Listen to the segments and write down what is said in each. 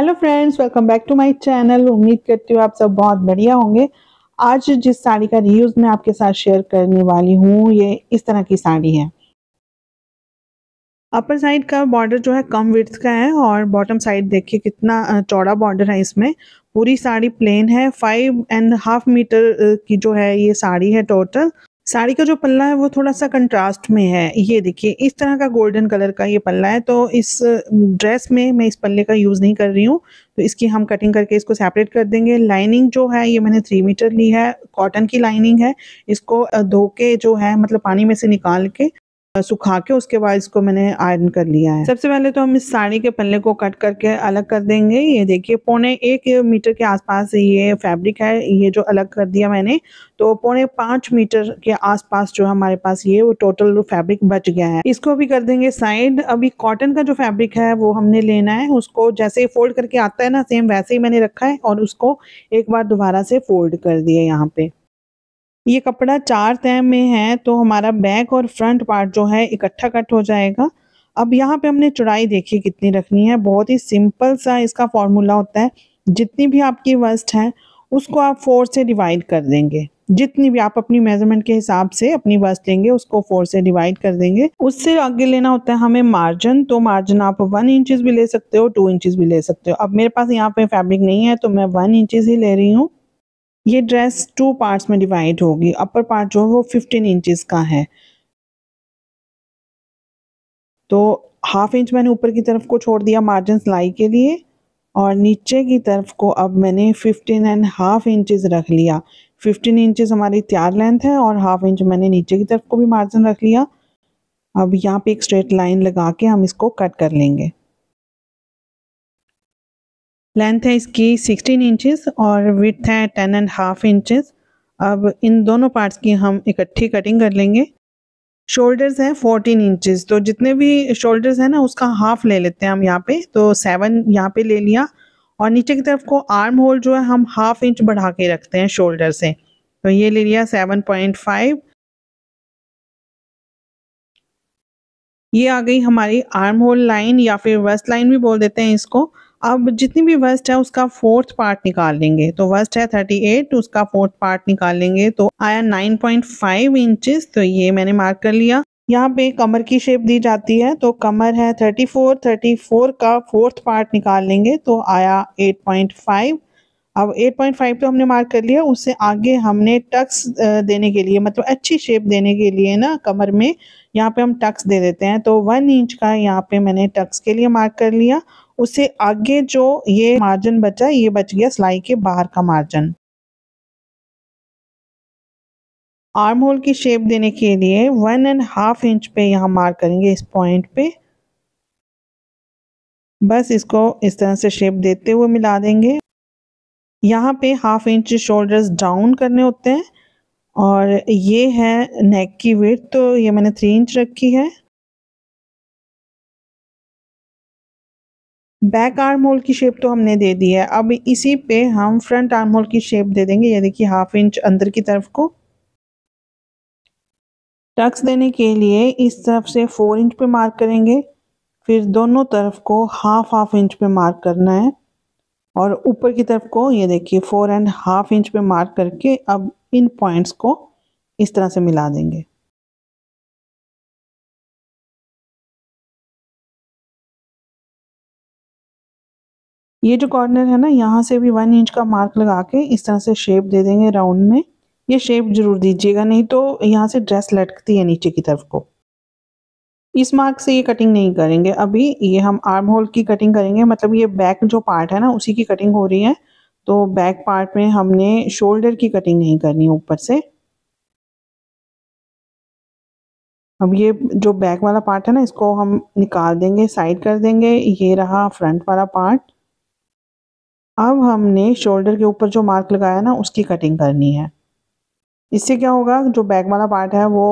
hello friends welcome back to my channel उम्मीद करती हूँ आप सब बहुत बढ़िया होंगे आज जिस साड़ी का रिव्यूज मैं आपके साथ शेयर करने वाली हूँ ये इस तरह की साड़ी है अपर साइड का बॉर्डर जो है कम विथ का है और बॉटम साइड देखिए कितना चौड़ा बॉर्डर है इसमें पूरी साड़ी प्लेन है फाइव एंड हाफ मीटर की जो है ये साड़ी है टोटल साड़ी का जो पल्ला है वो थोड़ा सा कंट्रास्ट में है ये देखिए इस तरह का गोल्डन कलर का ये पल्ला है तो इस ड्रेस में मैं इस पल्ले का यूज़ नहीं कर रही हूँ तो इसकी हम कटिंग करके इसको सेपरेट कर देंगे लाइनिंग जो है ये मैंने थ्री मीटर ली है कॉटन की लाइनिंग है इसको धो के जो है मतलब पानी में से निकाल के सुखा के उसके बाद इसको मैंने आयरन कर लिया है सबसे पहले तो हम इस साड़ी के पल्ले को कट करके अलग कर देंगे ये देखिए पौने एक मीटर के आसपास ये फैब्रिक है ये जो अलग कर दिया मैंने तो पौने पांच मीटर के आसपास जो हमारे पास ये वो टोटल फैब्रिक बच गया है इसको भी कर देंगे साइड अभी कॉटन का जो फैब्रिक है वो हमने लेना है उसको जैसे फोल्ड करके आता है ना सेम वैसे ही मैंने रखा है और उसको एक बार दोबारा से फोल्ड कर दिया यहाँ पे ये कपड़ा चार तय में है तो हमारा बैक और फ्रंट पार्ट जो है इकट्ठा कट हो जाएगा अब यहाँ पे हमने चौड़ाई देखी कितनी रखनी है बहुत ही सिंपल सा इसका फॉर्मूला होता है जितनी भी आपकी वस्ट है उसको आप फोर से डिवाइड कर देंगे जितनी भी आप अपनी मेजरमेंट के हिसाब से अपनी वस्ट लेंगे उसको फोर से डिवाइड कर देंगे उससे आगे लेना होता है हमें मार्जिन तो मार्जिन आप वन इंचज भी ले सकते हो टू इंचज भी ले सकते हो अब मेरे पास यहाँ पे फैब्रिक नहीं है तो मैं वन इंचज ही ले रही हूँ ये ड्रेस टू पार्ट्स में डिवाइड होगी अपर पार्ट जो है वो फिफ्टीन इंचेस का है तो हाफ इंच मैंने ऊपर की तरफ को छोड़ दिया मार्जिन सिलाई के लिए और नीचे की तरफ को अब मैंने फिफ्टीन एंड हाफ इंचेस रख लिया फिफ्टीन इंचज़ हमारी तैयार लेंथ है और हाफ इंच मैंने नीचे की तरफ को भी मार्जिन रख लिया अब यहाँ पे एक स्ट्रेट लाइन लगा के हम इसको कट कर लेंगे लेंथ है इसकी 16 इंचेस और विथ है टेन एंड हाफ इंचेस अब इन दोनों पार्ट्स की हम इकट्ठी कटिंग कर लेंगे शोल्डर्स हैं 14 इंचेस तो जितने भी शोल्डर्स हैं ना उसका हाफ ले लेते हैं हम यहाँ पे तो सेवन यहाँ पे ले लिया और नीचे की तरफ को आर्म होल जो है हम हाफ इंच बढ़ा के रखते हैं शोल्डर से तो ये ले लिया सेवन पॉइंट फाइव ये आ गई हमारी आर्म होल लाइन या फिर वेस्ट लाइन भी बोल देते हैं इसको अब जितनी भी वर्स्ट है उसका फोर्थ पार्ट निकाल लेंगे तो वर्स्ट है थर्टी एट तो उसका फोर्थ पार्ट निकाल लेंगे तो आया नाइन पॉइंट फाइव इंचज तो ये मैंने मार्क कर लिया यहाँ पे कमर की शेप दी जाती है तो कमर है थर्टी फोर थर्टी फोर का फोर्थ पार्ट निकाल लेंगे तो आया एट पॉइंट फाइव अब 8.5 तो हमने मार्क कर लिया उससे आगे हमने टक्स देने के लिए मतलब अच्छी शेप देने के लिए ना कमर में यहाँ पे हम टक्स दे देते हैं तो वन इंच का यहाँ पे मैंने टक्स के लिए मार्क कर लिया उससे आगे जो ये मार्जिन बचा ये बच गया सिलाई के बाहर का मार्जिन आर्म होल की शेप देने के लिए वन एंड हाफ इंच पे यहाँ मार्क करेंगे इस पॉइंट पे बस इसको इस तरह से शेप देते हुए मिला देंगे यहाँ पे हाफ इंच शोल्डर्स डाउन करने होते हैं और ये है नेक की वेथ तो ये मैंने थ्री इंच रखी है बैक आर्म होल की शेप तो हमने दे दी है अब इसी पे हम फ्रंट आर्म होल की शेप दे देंगे ये देखिए हाफ इंच अंदर की तरफ को टक्स देने के लिए इस तरफ से फोर इंच पे मार्क करेंगे फिर दोनों तरफ को हाफ हाफ इंच पे मार्क करना है और ऊपर की तरफ को ये देखिए फोर एंड हाफ इंच पे मार्क करके अब इन पॉइंट्स को इस तरह से मिला देंगे ये जो कॉर्नर है ना यहाँ से भी वन इंच का मार्क लगा के इस तरह से शेप दे देंगे राउंड में ये शेप जरूर दीजिएगा नहीं तो यहाँ से ड्रेस लटकती है नीचे की तरफ को इस मार्क से ये कटिंग नहीं करेंगे अभी ये हम आर्म होल की कटिंग करेंगे मतलब ये बैक जो पार्ट है ना उसी की कटिंग हो रही है तो बैक पार्ट में हमने शोल्डर की कटिंग नहीं करनी ऊपर से अब ये जो बैक वाला पार्ट है ना इसको हम निकाल देंगे साइड कर देंगे ये रहा फ्रंट वाला पार्ट अब हमने शोल्डर के ऊपर जो मार्क लगाया ना उसकी कटिंग करनी है इससे क्या होगा जो बैक वाला पार्ट है वो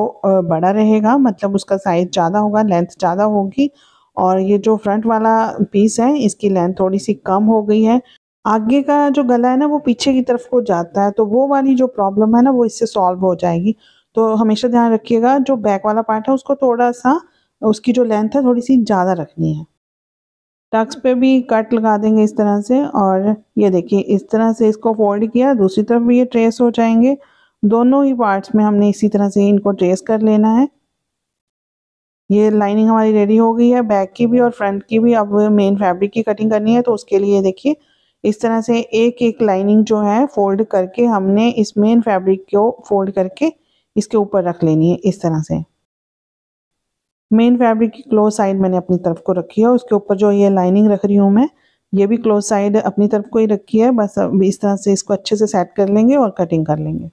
बड़ा रहेगा मतलब उसका साइज ज़्यादा होगा लेंथ ज़्यादा होगी और ये जो फ्रंट वाला पीस है इसकी लेंथ थोड़ी सी कम हो गई है आगे का जो गला है ना वो पीछे की तरफ को जाता है तो वो वाली जो प्रॉब्लम है ना वो इससे सॉल्व हो जाएगी तो हमेशा ध्यान रखिएगा जो बैक वाला पार्ट है उसको थोड़ा सा उसकी जो लेंथ है थोड़ी सी ज़्यादा रखनी है टक्स पे भी कट लगा देंगे इस तरह से और ये देखिए इस तरह से इसको फोल्ड किया दूसरी तरफ भी ये ट्रेस हो जाएंगे दोनों ही पार्ट्स में हमने इसी तरह से इनको ट्रेस कर लेना है ये लाइनिंग हमारी रेडी हो गई है बैक की भी और फ्रंट की भी अब मेन फैब्रिक की कटिंग करनी है तो उसके लिए देखिए इस तरह से एक एक लाइनिंग जो है फोल्ड करके हमने इस मेन फैब्रिक को फोल्ड करके इसके ऊपर रख लेनी है इस तरह से मेन फैब्रिक की क्लोज साइड मैंने अपनी तरफ को रखी है उसके ऊपर जो ये लाइनिंग रख रही हूँ मैं ये भी क्लोज साइड अपनी तरफ को ही रखी है बस अब इस तरह से इसको अच्छे से सेट कर लेंगे और कटिंग कर लेंगे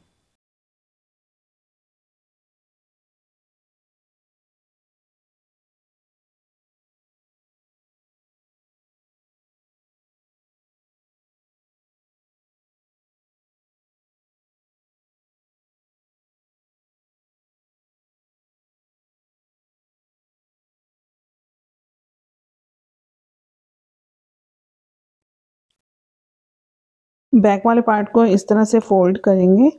बैक वाले पार्ट को इस तरह से फोल्ड करेंगे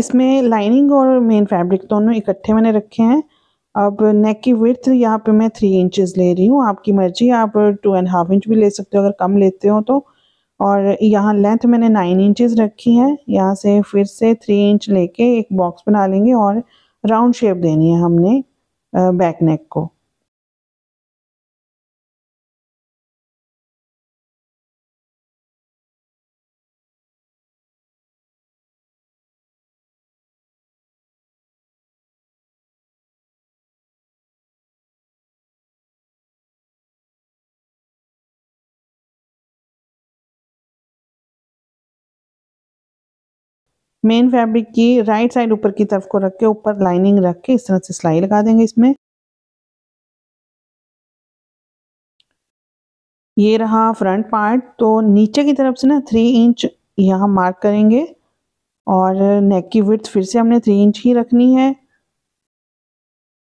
इसमें लाइनिंग और मेन फैब्रिक दोनों इकट्ठे मैंने रखे हैं अब नेक की विर्थ यहाँ पे मैं थ्री इंचेस ले रही हूँ आपकी मर्जी आप टू एंड हाफ इंच भी ले सकते हो अगर कम लेते हो तो और यहाँ लेंथ मैंने नाइन इंचेस रखी है यहाँ से फिर से थ्री इंच लेके एक बॉक्स बना लेंगे और राउंड शेप देनी है हमने बैक नेक को मेन फैब्रिक की राइट साइड ऊपर की तरफ को रख के ऊपर लाइनिंग रख के इस तरह से सिलाई लगा देंगे इसमें ये रहा फ्रंट पार्ट तो नीचे की तरफ से ना थ्री इंच यहाँ मार्क करेंगे और नेक की विथ फिर से हमने थ्री इंच ही रखनी है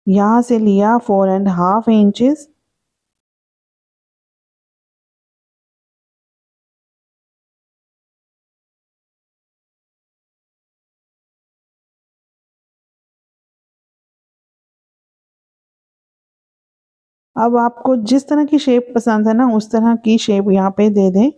यहाँ से लिया फोर एंड हाफ इंचज़ अब आपको जिस तरह की शेप पसंद है ना उस तरह की शेप यहाँ पे दे दें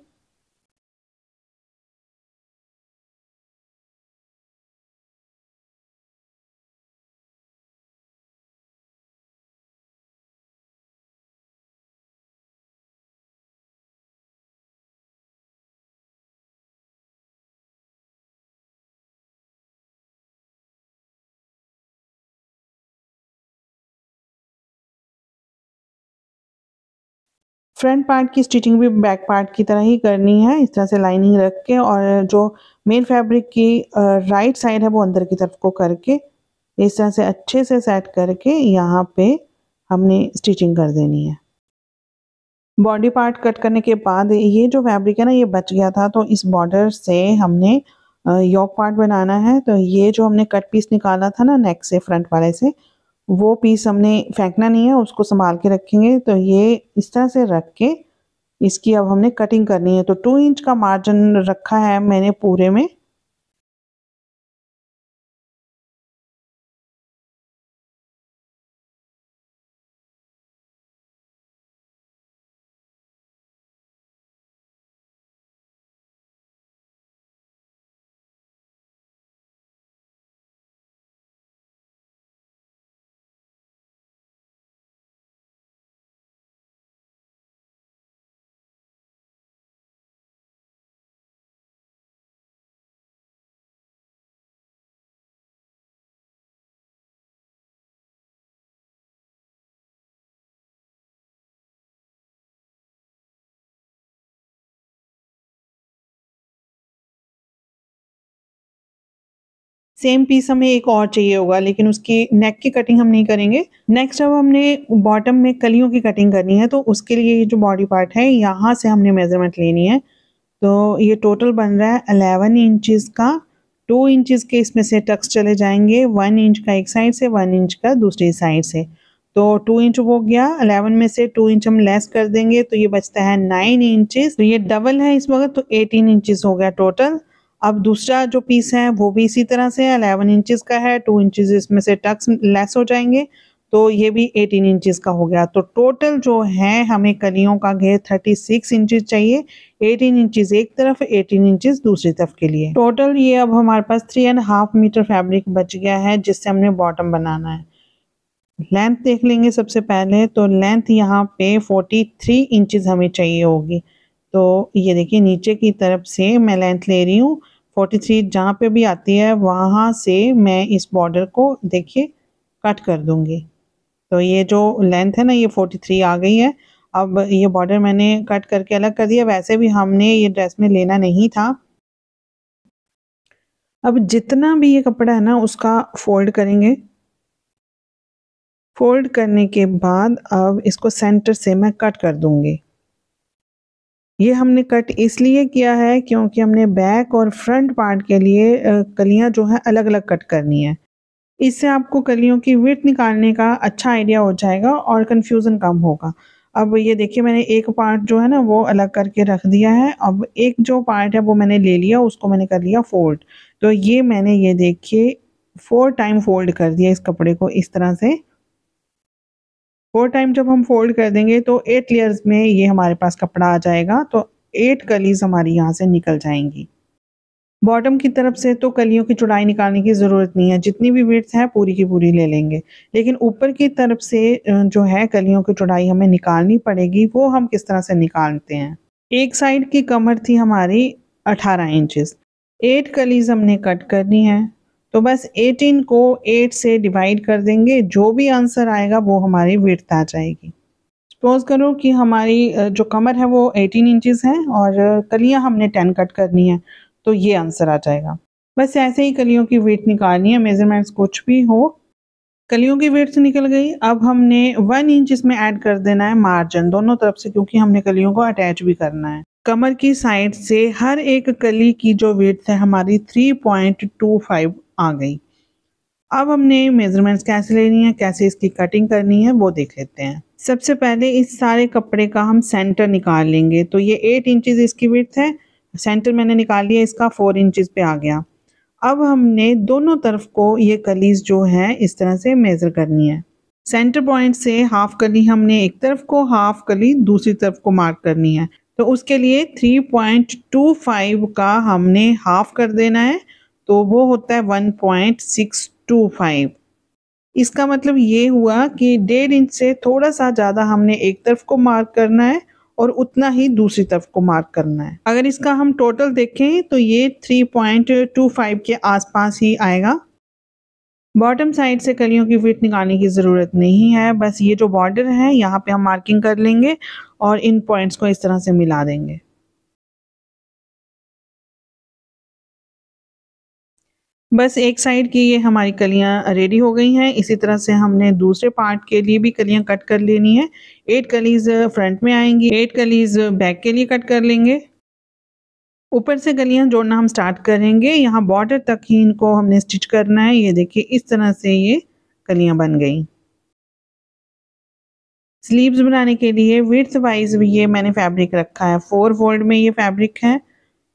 फ्रंट पार्ट की स्टिचिंग भी बैक पार्ट की तरह ही करनी है इस तरह से लाइनिंग रख के और जो मेन फैब्रिक की राइट साइड है वो अंदर की तरफ को करके इस तरह से अच्छे से सेट करके यहाँ पे हमने स्टिचिंग कर देनी है बॉडी पार्ट कट करने के बाद ये जो फैब्रिक है ना ये बच गया था तो इस बॉर्डर से हमने यॉक पार्ट बनाना है तो ये जो हमने कट पीस निकाला था ना नेक से फ्रंट वाले से वो पीस हमने फेंकना नहीं है उसको संभाल के रखेंगे तो ये इस तरह से रख के इसकी अब हमने कटिंग करनी है तो टू इंच का मार्जिन रखा है मैंने पूरे में सेम पीस हमें एक और चाहिए होगा लेकिन उसकी नेक की कटिंग हम नहीं करेंगे नेक्स्ट अब हमने बॉटम में कलियों की कटिंग करनी है तो उसके लिए ये जो बॉडी पार्ट है यहाँ से हमने मेज़रमेंट लेनी है तो ये टोटल बन रहा है अलेवन इंचज़ का टू इंचज़ के इसमें से टक्स चले जाएंगे वन इंच का एक साइड से वन इंच का दूसरी साइड से तो टू इंच हो गया अलेवन में से टू इंच हम लेस कर देंगे तो ये बचता है नाइन इंचज तो ये डबल है इस वक्त तो एटीन इंचज हो गया टोटल अब दूसरा जो पीस है वो भी इसी तरह से है अलेवन इंचज़ का है टू इंचज़ इसमें से टक्स लेस हो जाएंगे तो ये भी एटीन इंचज़ का हो गया तो टोटल जो है हमें कलियों का घेर थर्टी सिक्स इंचज़ चाहिए एटीन इंचज़ एक तरफ एटीन इंचज़ दूसरी तरफ के लिए टोटल ये अब हमारे पास three and half metre fabric बच गया है जिससे हमने बॉटम बनाना है लेंथ देख लेंगे सबसे पहले तो लेंथ यहाँ पे फोर्टी थ्री इंचज़ हमें चाहिए होगी तो ये देखिए नीचे की तरफ से मैं लेंथ ले रही हूँ फोर्टी थ्री जहाँ पर भी आती है वहाँ से मैं इस बॉर्डर को देखिए कट कर दूँगी तो ये जो लेंथ है ना ये फोर्टी थ्री आ गई है अब ये बॉर्डर मैंने कट करके अलग कर दिया वैसे भी हमने ये ड्रेस में लेना नहीं था अब जितना भी ये कपड़ा है ना उसका फोल्ड करेंगे फोल्ड करने के बाद अब इसको सेंटर से मैं कट कर दूँगी ये हमने कट इसलिए किया है क्योंकि हमने बैक और फ्रंट पार्ट के लिए कलियां जो है अलग अलग कट करनी है इससे आपको कलियों की विथ निकालने का अच्छा आइडिया हो जाएगा और कन्फ्यूज़न कम होगा अब ये देखिए मैंने एक पार्ट जो है ना वो अलग करके रख दिया है अब एक जो पार्ट है वो मैंने ले लिया उसको मैंने कर लिया फोल्ड तो ये मैंने ये देखिए फोर टाइम फोल्ड कर दिया इस कपड़े को इस तरह से फोर टाइम जब हम फोल्ड कर देंगे तो एट लेयर्स में ये हमारे पास कपड़ा आ जाएगा तो एट कलीज हमारी यहाँ से निकल जाएंगी बॉटम की तरफ से तो कलियों की चुड़ाई निकालने की ज़रूरत नहीं है जितनी भी विड्थ है पूरी की पूरी ले लेंगे लेकिन ऊपर की तरफ से जो है कलियों की चुड़ाई हमें निकालनी पड़ेगी वो हम किस तरह से निकालते हैं एक साइड की कमर थी हमारी 18 इंचेस एट कलीज हमने कट करनी है तो बस 18 को 8 से डिवाइड कर देंगे जो भी आंसर आएगा वो हमारी विर्थ आ जाएगी सपोज करो कि हमारी जो कमर है वो 18 इंचेस है और कलियां हमने 10 कट करनी है तो ये आंसर आ जाएगा बस ऐसे ही कलियों की वेट निकालनी है मेजरमेंट्स कुछ भी हो कलियों की वेट निकल गई अब हमने वन इंच इसमें ऐड कर देना है मार्जिन दोनों तरफ से क्योंकि हमने कलियों को अटैच भी करना है कमर की साइड से हर एक कली की जो वेट है हमारी फाइव आ गई अब हमने मेज़रमेंट्स कैसे लेनी है कैसे इसकी कटिंग करनी है वो देख लेते हैं सबसे पहले इस सारे कपड़े का हम सेंटर निकाल लेंगे तो ये एट इंचज़ इसकी विर्थ है सेंटर मैंने निकाल लिया इसका फोर इंचज़ पे आ गया अब हमने दोनों तरफ को ये कलीज जो है इस तरह से मेज़र करनी है सेंटर पॉइंट से हाफ कली हमने एक तरफ को हाफ कली दूसरी तरफ को मार्क करनी है तो उसके लिए 3.25 का हमने हाफ कर देना है तो वो होता है one point six two five इसका मतलब ये हुआ कि डेढ़ इंच से थोड़ा सा ज़्यादा हमने एक तरफ को मार्क करना है और उतना ही दूसरी तरफ को मार्क करना है अगर इसका हम टोटल देखें तो ये 3.25 के आसपास ही आएगा बॉटम साइड से कलियों की फिट निकालने की ज़रूरत नहीं है बस ये जो बॉर्डर है यहाँ पे हम मार्किंग कर लेंगे और इन पॉइंट्स को इस तरह से मिला देंगे बस एक साइड की ये हमारी कलियां रेडी हो गई हैं इसी तरह से हमने दूसरे पार्ट के लिए भी कलियां कट कर लेनी है एट कलीज फ्रंट में आएंगी एट कलीज बैक के लिए कट कर लेंगे ऊपर से गलियां जोड़ना हम स्टार्ट करेंगे यहाँ बॉर्डर तक ही इनको हमने स्टिच करना है ये देखिए इस तरह से ये कलियां बन गई स्लीव्स बनाने के लिए विथ वाइज भी ये मैंने फैब्रिक रखा है फोर फोल्ड में ये फैब्रिक है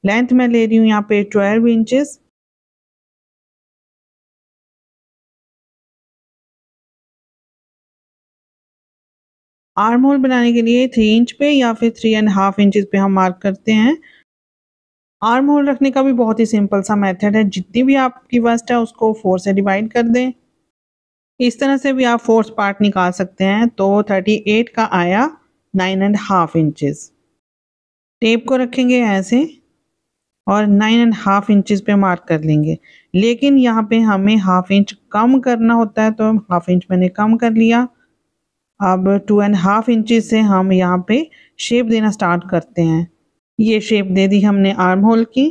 लेंथ मैं ले रही हूँ यहाँ पे ट्वेल्व इंचज़ आर्म होल बनाने के लिए थ्री इंच पे या फिर थ्री एंड हाफ इंचज पे हम मार्क करते हैं आर्म होल रखने का भी बहुत ही सिंपल सा मेथड है जितनी भी आपकी वस्ट है उसको फोर से डिवाइड कर दें इस तरह से भी आप फोर्थ पार्ट निकाल सकते हैं तो 38 का आया nine and half inches tape को रखेंगे ऐसे और नाइन एंड हाफ इंचज़ पे मार्क कर लेंगे लेकिन यहाँ पे हमें हाफ इंच कम करना होता है तो हाफ इंच मैंने कम कर लिया अब टू एंड हाफ इंचज से हम यहाँ पे शेप देना स्टार्ट करते हैं ये शेप दे दी हमने आर्म होल की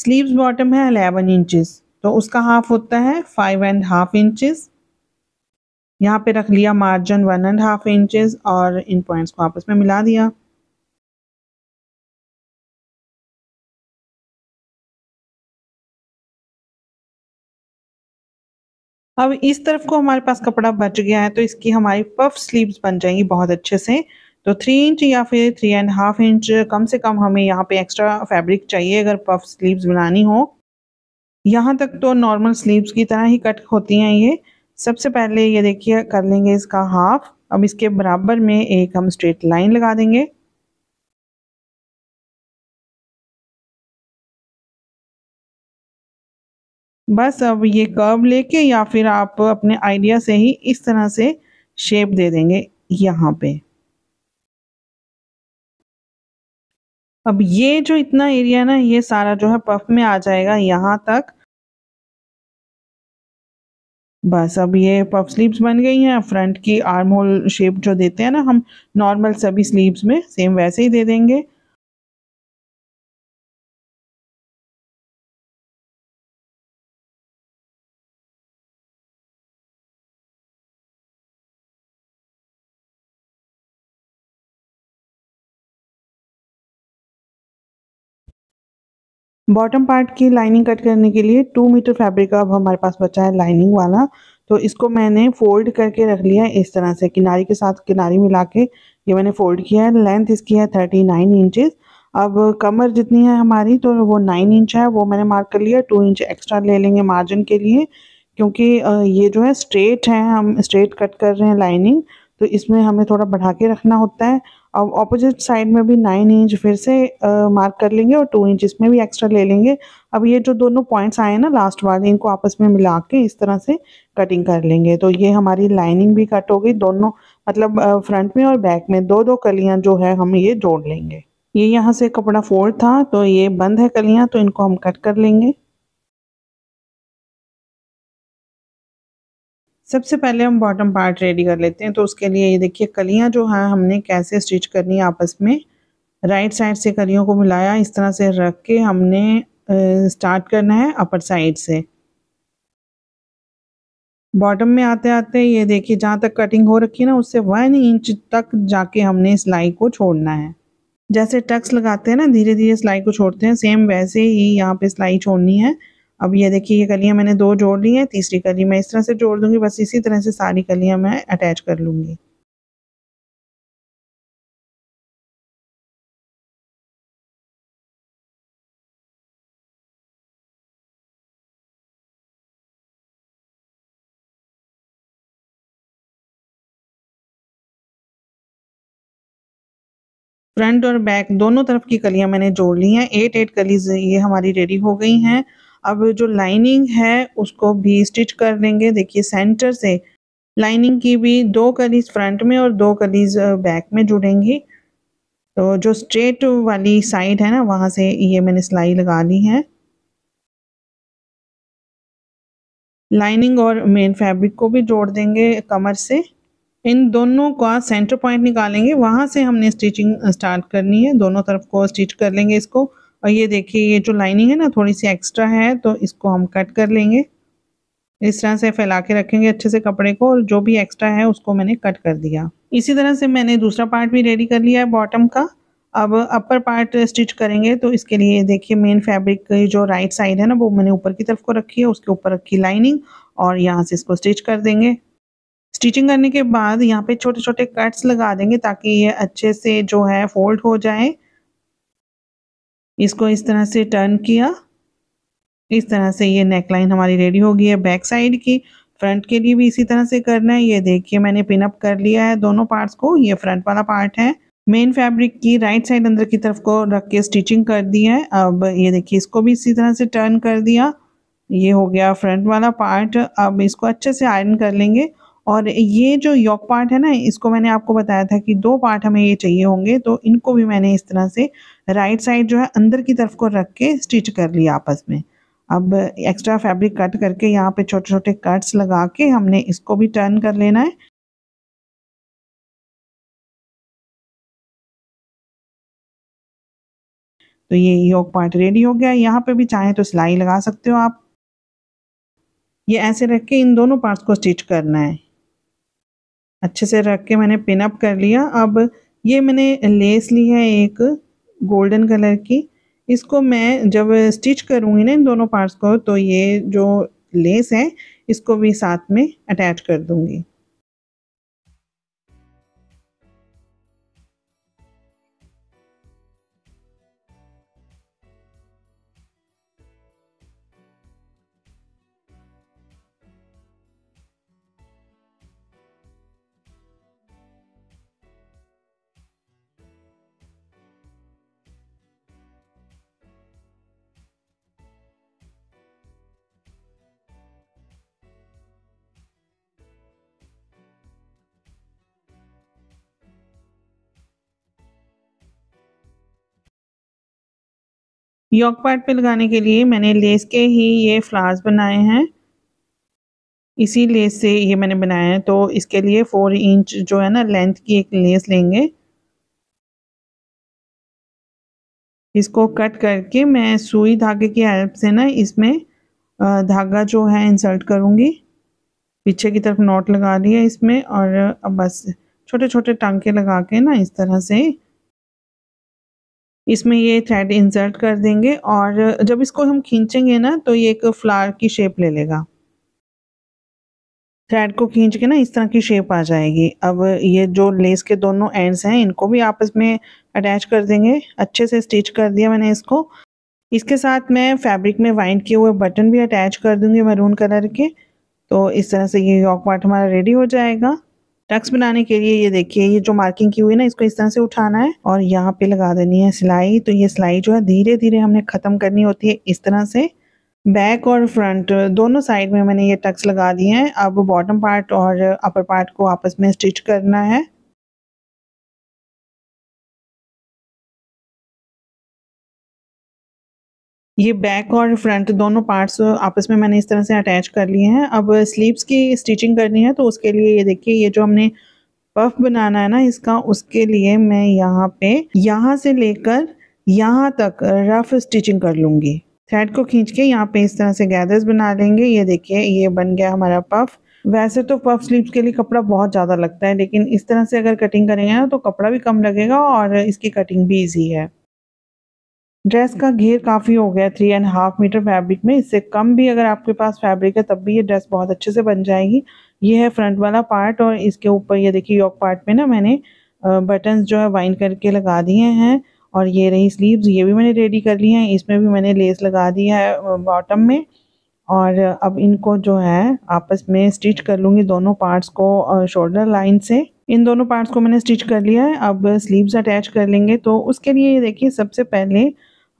स्लीव्स बॉटम है अलेवन इंचज तो उसका हाफ होता है फाइव एंड हाफ इंचेस यहाँ पे रख लिया margin one and half inches और इन पॉइंट्स को आपस में मिला दिया अब इस तरफ को हमारे पास कपड़ा बच गया है तो इसकी हमारी पफ स्लीव्स बन जाएंगी बहुत अच्छे से तो थ्री इंच या फिर थ्री एंड हाफ इंच कम से कम हमें यहाँ पे एक्स्ट्रा फैब्रिक चाहिए अगर पफ स्लीव्स बनानी हो यहाँ तक तो नॉर्मल स्लीव्स की तरह ही कट होती हैं ये सबसे पहले ये देखिए कर लेंगे इसका हाफ अब इसके बराबर में एक हम स्ट्रेट लाइन लगा देंगे बस अब ये कर्व लेके या फिर आप अपने आइडिया से ही इस तरह से शेप दे देंगे यहाँ पे अब ये जो इतना एरिया ना ये सारा जो है पफ में आ जाएगा यहाँ तक बस अब ये पफ स्लीव्स बन गई हैं फ्रंट की आर्म होल शेप जो देते हैं ना हम नॉर्मल सभी स्लीव्स में सेम वैसे ही दे देंगे बॉटम पार्ट की लाइनिंग कट करने के लिए टू मीटर फैब्रिक अब हमारे पास बचा है लाइनिंग वाला तो इसको मैंने फोल्ड करके रख लिया इस तरह से किनारे के साथ किनारी मिला के ये मैंने फोल्ड किया है लेंथ इसकी है थर्टी नाइन इंचज़ अब कमर जितनी है हमारी तो वो नाइन इंच है वो मैंने मार्क कर लिया टू इंच एक्स्ट्रा ले लेंगे मार्जिन के लिए क्योंकि ये जो है स्ट्रेट है हम स्ट्रेट कट कर रहे हैं लाइनिंग तो इसमें हमें थोड़ा बढ़ा के रखना होता है अब ऑपोजिट साइड में भी नाइन इंच फिर से मार्क कर लेंगे और टू इंच इसमें भी एक्स्ट्रा ले लेंगे अब ये जो दोनों पॉइंट्स आए हैं ना लास्ट वाले इनको आपस में मिला के इस तरह से कटिंग कर लेंगे तो ये हमारी लाइनिंग भी कट हो गई दोनों मतलब फ्रंट में और बैक में दो दो कलियाँ जो है हम ये जोड़ लेंगे ये यहाँ से कपड़ा फोल्ड था तो ये बंद है कलियाँ तो इनको हम कट कर लेंगे सबसे पहले हम बॉटम पार्ट रेडी कर लेते हैं तो उसके लिए ये देखिए कलियाँ जो हैं हमने कैसे स्टिच करनी है आपस में राइट साइड से कलियों को मिलाया इस तरह से रख के हमने स्टार्ट करना है अपर साइड से बॉटम में आते आते ये देखिए जहाँ तक कटिंग हो रखी है ना उससे वन इंच तक जाके हमने सिलाई को छोड़ना है जैसे टक्स लगाते हैं ना धीरे धीरे सिलाई को छोड़ते हैं सेम वैसे ही यहाँ पे सिलाई छोड़नी है अब ये देखिए ये कलियाँ मैंने दो जोड़ ली हैं तीसरी कली मैं इस तरह से जोड़ दूंगी बस इसी तरह से सारी कलियाँ मैं अटैच कर लूँगी फ्रंट और बैक दोनों तरफ की कलियां मैंने जोड़ ली हैं एट एट कलीज ये हमारी रेडी हो गई हैं अब जो लाइनिंग है उसको भी स्टिच कर देंगे देखिए सेंटर से लाइनिंग की भी दो कलीज फ्रंट में और दो कलीज बैक में जुड़ेंगी तो जो स्ट्रेट वाली साइड है ना वहाँ से ये मैंने सिलाई लगा ली है लाइनिंग और मेन फैब्रिक को भी जोड़ देंगे कमर से इन दोनों का सेंटर पॉइंट निकालेंगे वहाँ से हमने स्टिचिंग स्टार्ट करनी है दोनों तरफ को स्टिच कर लेंगे इसको और ये देखिए ये जो लाइनिंग है ना थोड़ी सी एक्स्ट्रा है तो इसको हम कट कर लेंगे इस तरह से फैला के रखेंगे अच्छे से कपड़े को और जो भी एक्स्ट्रा है उसको मैंने कट कर दिया इसी तरह से मैंने दूसरा पार्ट भी रेडी कर लिया है बॉटम का अब अपर पार्ट स्टिच करेंगे तो इसके लिए देखिए मेन फैब्रिक की जो राइट साइड है ना वो मैंने ऊपर की तरफ को रखी है उसके ऊपर रखी लाइनिंग और यहाँ से इसको स्टिच कर देंगे स्टिचिंग करने के बाद यहाँ पे छोटे छोटे कट्स लगा देंगे ताकि ये अच्छे से जो है फोल्ड हो जाए इसको इस तरह से टर्न किया इस तरह से ये नेक लाइन हमारी रेडी हो गई है बैक साइड की फ्रंट के लिए भी इसी तरह से करना है ये देखिए मैंने पिनअप कर लिया है दोनों पार्ट्स को ये फ्रंट वाला पार्ट है मेन फैब्रिक की राइट साइड अंदर की तरफ को रख के स्टिचिंग कर दी है अब ये देखिए इसको भी इसी तरह से टर्न कर दिया ये हो गया फ्रंट वाला पार्ट अब इसको अच्छे से आयरन कर लेंगे और ये जो योग पार्ट है ना इसको मैंने आपको बताया था कि दो पार्ट हमें ये चाहिए होंगे तो इनको भी मैंने इस तरह से राइट साइड जो है अंदर की तरफ को रख के स्टिच कर लिया आपस में अब एक्स्ट्रा फैब्रिक कट करके यहाँ पे छोटे छोटे कट्स लगा के हमने इसको भी टर्न कर लेना है तो ये योग पार्ट रेडी हो गया यहाँ पे भी चाहें तो सिलाई लगा सकते हो आप ये ऐसे रख के इन दोनों पार्ट्स को स्टिच करना है अच्छे से रख के मैंने पिनअप कर लिया अब ये मैंने लेस ली है एक गोल्डन कलर की इसको मैं जब स्टिच करूँगी ना इन दोनों पार्ट्स को तो ये जो लेस है इसको भी साथ में अटैच कर दूँगी यॉक पार्ट पे लगाने के लिए मैंने लेस के ही ये फ्लावर्स बनाए हैं इसी लेस से ये मैंने बनाया है तो इसके लिए फोर इंच जो है ना लेंथ की एक लेस लेंगे इसको कट करके मैं सुई धागे की हेल्प से ना इसमें धागा जो है इंसर्ट करूंगी पीछे की तरफ नॉट लगा लिया इसमें और अब बस छोटे छोटे टांके लगा के ना इस तरह से इसमें ये थ्रेड इंसर्ट कर देंगे और जब इसको हम खींचेंगे ना तो ये एक फ्लावर की शेप ले लेगा थ्रेड को खींच के ना इस तरह की शेप आ जाएगी अब ये जो लेस के दोनों एंड्स हैं इनको भी आपस में अटैच कर देंगे अच्छे से स्टिच कर दिया मैंने इसको इसके साथ मैं फैब्रिक में वाइंड किए हुए बटन भी अटैच कर दूंगी मैरून कलर के तो इस तरह से ये यॉक पार्ट हमारा रेडी हो जाएगा टक्स बनाने के लिए ये देखिए ये जो मार्किंग की हुई ना इसको इस तरह से उठाना है और यहाँ पे लगा देनी है सिलाई तो ये सिलाई जो है धीरे धीरे हमने ख़त्म करनी होती है इस तरह से बैक और फ्रंट दोनों साइड में मैंने ये टक्स लगा दिए हैं अब बॉटम पार्ट और अपर पार्ट को आपस में स्टिच करना है ये बैक और फ्रंट दोनों पार्ट्स आपस में मैंने इस तरह से अटैच कर लिए हैं अब स्लीव्स की स्टिचिंग करनी है तो उसके लिए ये देखिए ये जो हमने पफ बनाना है ना इसका उसके लिए मैं यहाँ पे यहाँ से लेकर यहाँ तक रफ स्टिचिंग कर लूँगी थ्रेड को खींच के यहाँ पे इस तरह से गैदर्स बना लेंगे ये देखिए ये बन गया हमारा पफ वैसे तो पफ स्लीव्स के लिए कपड़ा बहुत ज़्यादा लगता है लेकिन इस तरह से अगर कटिंग करेंगे ना तो कपड़ा भी कम लगेगा और इसकी कटिंग भी ईजी है ड्रेस का घेर काफ़ी हो गया three and half metre fabric में इससे कम भी अगर आपके पास फैब्रिक है तब भी ये ड्रेस बहुत अच्छे से बन जाएगी ये है फ्रंट वाला पार्ट और इसके ऊपर ये देखिए यॉक पार्ट में ना मैंने बटन्स जो है वाइंड करके लगा दिए हैं और ये रही स्लीव्स ये भी मैंने रेडी कर ली हैं इसमें भी मैंने लेस लगा दी है बॉटम में और अब इनको जो है आपस में स्टिच कर लूँगी दोनों पार्ट्स को शोल्डर लाइन से इन दोनों पार्ट्स को मैंने स्टिच कर लिया है अब स्लीव्स अटैच कर लेंगे तो उसके लिए ये देखिए सबसे पहले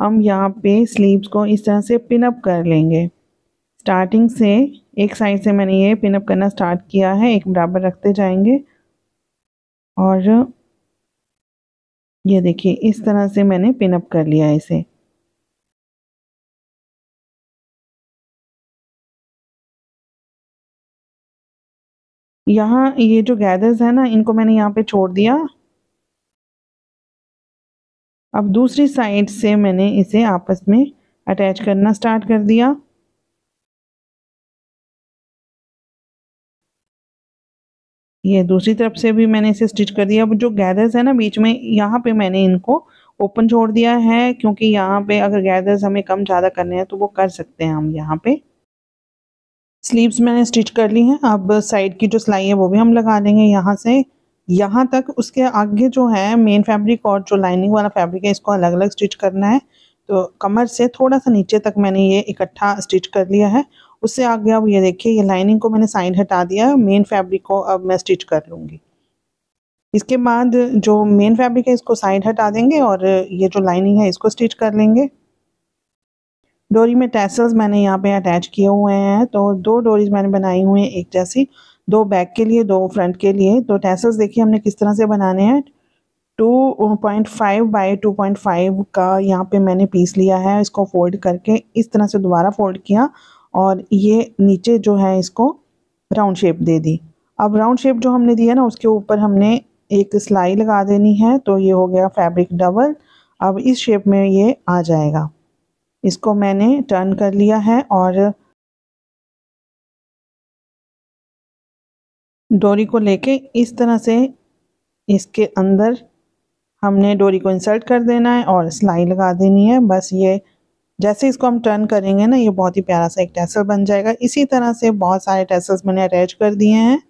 हम यहाँ पे स्लीव्स को इस तरह से पिनअप कर लेंगे स्टार्टिंग से एक साइड से मैंने ये पिनअप करना स्टार्ट किया है एक बराबर रखते जाएंगे और ये देखिए इस तरह से मैंने पिनअप कर लिया इसे यहाँ ये जो गैदर्स है ना इनको मैंने यहाँ पे छोड़ दिया अब दूसरी साइड से मैंने इसे आपस में अटैच करना स्टार्ट कर दिया ये दूसरी तरफ से भी मैंने इसे स्टिच कर दिया अब जो गैदर्स है ना बीच में यहाँ पे मैंने इनको ओपन छोड़ दिया है क्योंकि यहाँ पे अगर गैदर्स हमें कम ज़्यादा करने हैं तो वो कर सकते हैं हम यहाँ पे स्लीव्स मैंने स्टिच कर ली हैं अब साइड की जो सिलाई है वो भी हम लगा देंगे यहाँ से यहाँ तक उसके आगे जो है मेन फैब्रिक और जो लाइनिंग वाला फैब्रिक है इसको अलग अलग स्टिच करना है तो कमर से थोड़ा सा नीचे तक मैंने ये इकट्ठा स्टिच कर लिया है उससे आगे अब ये देखिए ये लाइनिंग को मैंने साइड हटा दिया मेन फैब्रिक को अब मैं स्टिच कर लूँगी इसके बाद जो मेन फैब्रिक है इसको साइड हटा देंगे और ये जो लाइनिंग है इसको स्टिच कर लेंगे डोरी में टैसल्स मैंने यहाँ पे अटैच किए हुए हैं तो दो डोरीज मैंने बनाई हुई हैं एक जैसी दो बैक के लिए दो फ्रंट के लिए तो टैसेस देखिए हमने किस तरह से बनाने हैं two point five by two point five का यहाँ पे मैंने पीस लिया है इसको फोल्ड करके इस तरह से दोबारा फोल्ड किया और ये नीचे जो है इसको राउंड शेप दे दी अब राउंड शेप जो हमने दिया ना उसके ऊपर हमने एक सिलाई लगा देनी है तो ये हो गया फैब्रिक डबल अब इस शेप में ये आ जाएगा इसको मैंने टर्न कर लिया है और डोरी को लेके इस तरह से इसके अंदर हमने डोरी को इंसर्ट कर देना है और सिलाई लगा देनी है बस ये जैसे इसको हम टर्न करेंगे ना ये बहुत ही प्यारा सा एक टैसल बन जाएगा इसी तरह से बहुत सारे टैसल्स मैंने अटैच कर दिए हैं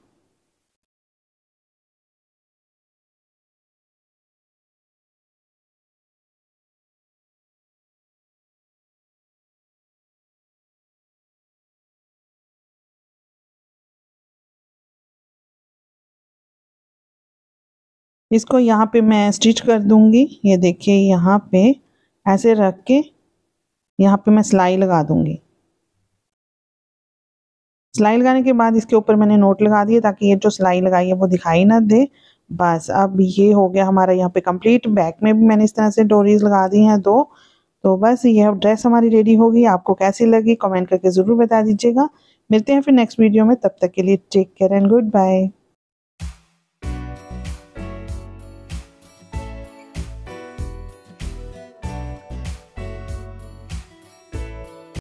इसको यहाँ पे मैं स्टिच कर दूँगी ये देखिए यहाँ पे ऐसे रख के यहाँ पे मैं सिलाई लगा दूँगी सिलाई लगाने के बाद इसके ऊपर मैंने नोट लगा दिए ताकि ये जो सिलाई लगाई है वो दिखाई ना दे बस अब ये हो गया हमारा यहाँ पे कंप्लीट बैक में भी मैंने इस तरह से डोरीज लगा दी हैं दो तो बस ये अब ड्रेस हमारी रेडी होगी आपको कैसी लगी कमेंट करके ज़रूर बता दीजिएगा मिलते हैं फिर नेक्स्ट वीडियो में तब तक के लिए take care and good bye